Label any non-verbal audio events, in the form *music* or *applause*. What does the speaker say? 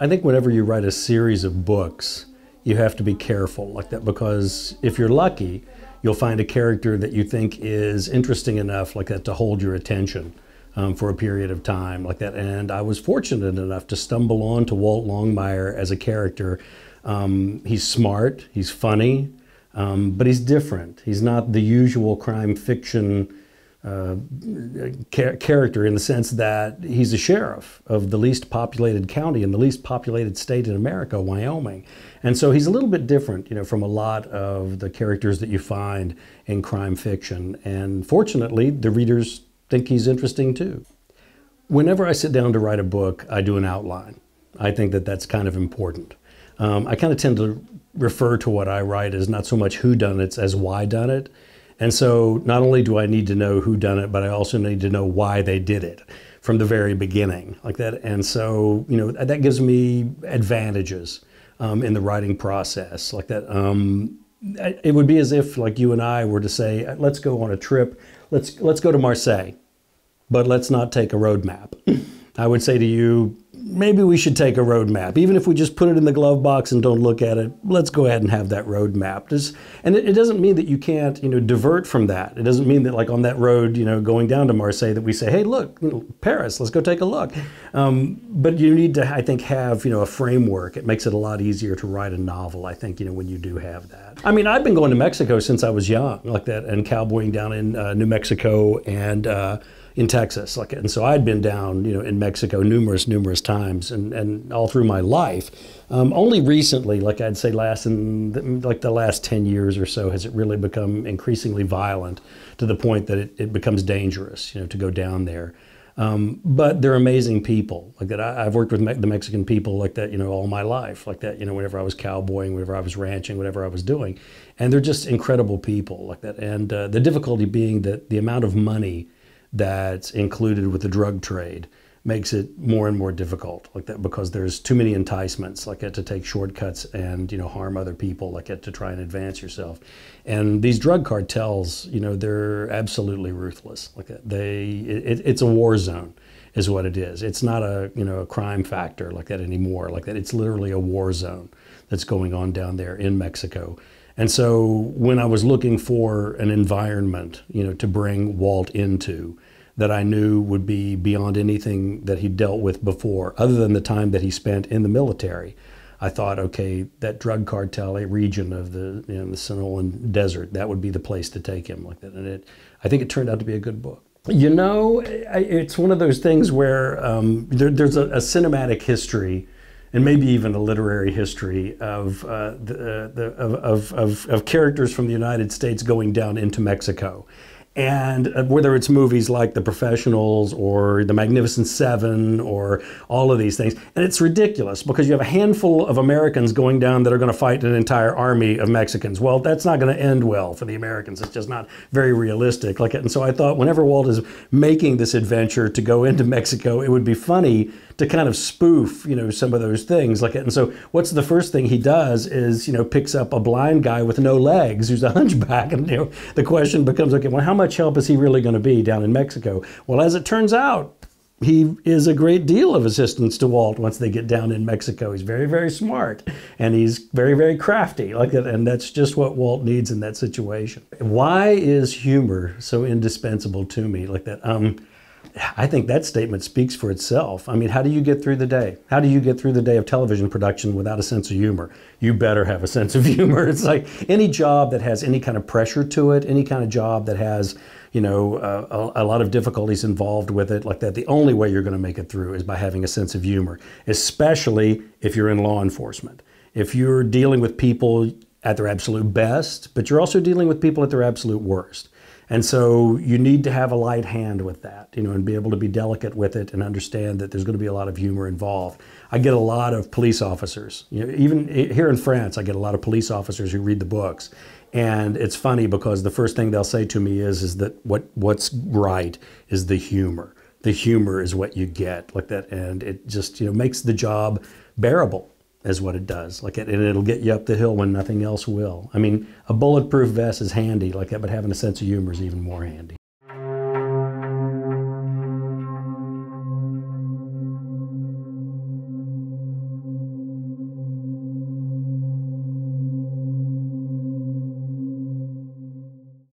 I think whenever you write a series of books, you have to be careful like that because if you're lucky, you'll find a character that you think is interesting enough like that to hold your attention um, for a period of time like that. And I was fortunate enough to stumble on to Walt Longmire as a character. Um, he's smart, he's funny, um, but he's different. He's not the usual crime fiction uh, char character in the sense that he's a sheriff of the least populated county in the least populated state in America, Wyoming. And so he's a little bit different, you know, from a lot of the characters that you find in crime fiction. And fortunately, the readers think he's interesting too. Whenever I sit down to write a book, I do an outline. I think that that's kind of important. Um, I kind of tend to refer to what I write as not so much who done it as why done it. And so not only do I need to know who done it, but I also need to know why they did it from the very beginning like that. And so, you know, that gives me advantages um, in the writing process like that. Um, it would be as if like you and I were to say, uh, let's go on a trip. Let's, let's go to Marseille, but let's not take a road map. *laughs* I would say to you, maybe we should take a roadmap. Even if we just put it in the glove box and don't look at it, let's go ahead and have that roadmap. There's, and it, it, doesn't mean that you can't, you know, divert from that. It doesn't mean that like on that road, you know, going down to Marseille that we say, hey, look, you know, Paris, let's go take a look. Um, but you need to, I think, have, you know, a framework. It makes it a lot easier to write a novel, I think, you know, when you do have that. I mean, I've been going to Mexico since I was young like that and cowboying down in uh, New Mexico and, uh, in Texas. Like, and so I'd been down, you know, in Mexico numerous, numerous times, and, and all through my life. Um, only recently, like I'd say, last in the, like the last ten years or so, has it really become increasingly violent to the point that it, it becomes dangerous, you know, to go down there. Um, but they're amazing people. Like that, I, have worked with me the Mexican people like that, you know, all my life. Like that, you know, whenever I was cowboying, whenever I was ranching, whatever I was doing, and they're just incredible people like that. And uh, the difficulty being that the amount of money that's included with the drug trade makes it more and more difficult like that because there's too many enticements like that to take shortcuts and you know harm other people like that to try and advance yourself and these drug cartels you know they're absolutely ruthless like uh, they it, it's a war zone is what it is it's not a you know a crime factor like that anymore like that it's literally a war zone that's going on down there in mexico and so when I was looking for an environment, you know, to bring Walt into that I knew would be beyond anything that he dealt with before, other than the time that he spent in the military. I thought, okay, that drug cartel region of the, you know, the Sonolan Desert, that would be the place to take him like that. And it, I think it turned out to be a good book. You know, it's one of those things where um, there, there's a, a, cinematic history and maybe even a literary history of, uh, the, uh, the, of, of, of, characters from the United States going down into Mexico. And uh, whether it's movies like The Professionals or The Magnificent Seven or all of these things. And it's ridiculous because you have a handful of Americans going down that are going to fight an entire army of Mexicans. Well, that's not going to end well for the Americans. It's just not very realistic. Like, and so I thought whenever Walt is making this adventure to go into Mexico, it would be funny to kind of spoof, you know, some of those things. Like, and so what's the first thing he does is, you know, picks up a blind guy with no legs who's a hunchback, *laughs* and you know, the question becomes, okay, well, how much help is he really going to be down in Mexico? Well, as it turns out, he is a great deal of assistance to Walt once they get down in Mexico. He's very, very smart and he's very, very crafty. Like that, and that's just what Walt needs in that situation. Why is humor so indispensable to me? Like that. Um, I think that statement speaks for itself. I mean, how do you get through the day? How do you get through the day of television production without a sense of humor? You better have a sense of *laughs* humor. It's like any job that has any kind of pressure to it, any kind of job that has, you know, uh, a, a lot of difficulties involved with it like that, the only way you're going to make it through is by having a sense of humor, especially if you're in law enforcement. If you're dealing with people at their absolute best, but you're also dealing with people at their absolute worst. And so you need to have a light hand with that, you know, and be able to be delicate with it and understand that there's going to be a lot of humor involved. I get a lot of police officers, you know, even here in France, I get a lot of police officers who read the books. And it's funny because the first thing they'll say to me is, is that what, what's right is the humor. The humor is what you get like that. And it just, you know, makes the job bearable is what it does. Like it, it'll get you up the hill when nothing else will. I mean, a bulletproof vest is handy like that, but having a sense of humor is even more handy.